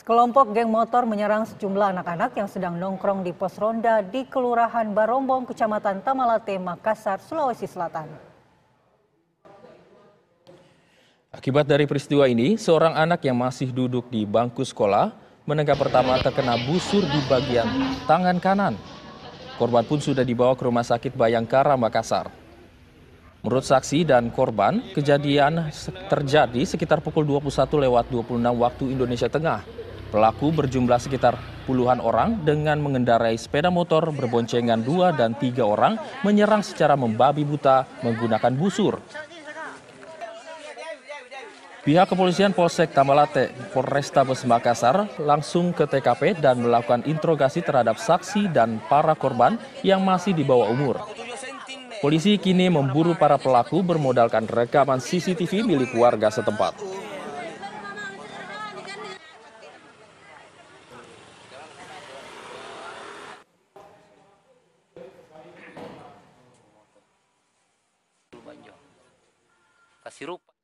Sekelompok geng motor menyerang sejumlah anak-anak yang sedang nongkrong di pos ronda di Kelurahan Barombong, Kecamatan Tamalate, Makassar, Sulawesi Selatan. Akibat dari peristiwa ini, seorang anak yang masih duduk di bangku sekolah menengah pertama terkena busur di bagian tangan kanan. Korban pun sudah dibawa ke Rumah Sakit Bayangkara, Makassar. Menurut saksi dan korban, kejadian terjadi sekitar pukul 21 lewat 26 waktu Indonesia Tengah. Pelaku berjumlah sekitar puluhan orang dengan mengendarai sepeda motor berboncengan dua dan tiga orang menyerang secara membabi buta menggunakan busur. Pihak kepolisian Polsek Tamalate, Polresta Makassar langsung ke TKP dan melakukan interogasi terhadap saksi dan para korban yang masih di bawah umur. Polisi kini memburu para pelaku bermodalkan rekaman CCTV milik warga setempat. kasih rupa